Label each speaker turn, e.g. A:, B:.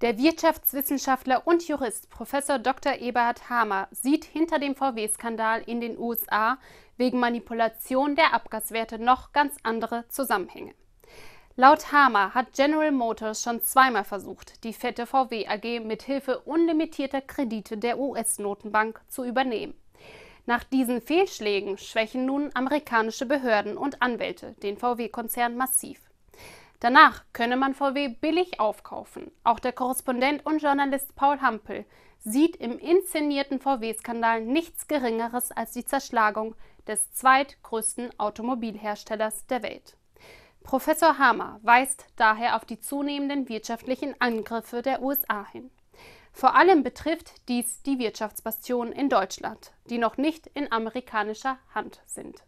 A: Der Wirtschaftswissenschaftler und Jurist Prof. Dr. Eberhard Hamer sieht hinter dem VW-Skandal in den USA wegen Manipulation der Abgaswerte noch ganz andere Zusammenhänge. Laut Hamer hat General Motors schon zweimal versucht, die fette VW AG mit Hilfe unlimitierter Kredite der US-Notenbank zu übernehmen. Nach diesen Fehlschlägen schwächen nun amerikanische Behörden und Anwälte den VW-Konzern massiv. Danach könne man VW billig aufkaufen. Auch der Korrespondent und Journalist Paul Hampel sieht im inszenierten VW-Skandal nichts Geringeres als die Zerschlagung des zweitgrößten Automobilherstellers der Welt. Professor Hamer weist daher auf die zunehmenden wirtschaftlichen Angriffe der USA hin. Vor allem betrifft dies die Wirtschaftsbastionen in Deutschland, die noch nicht in amerikanischer Hand sind.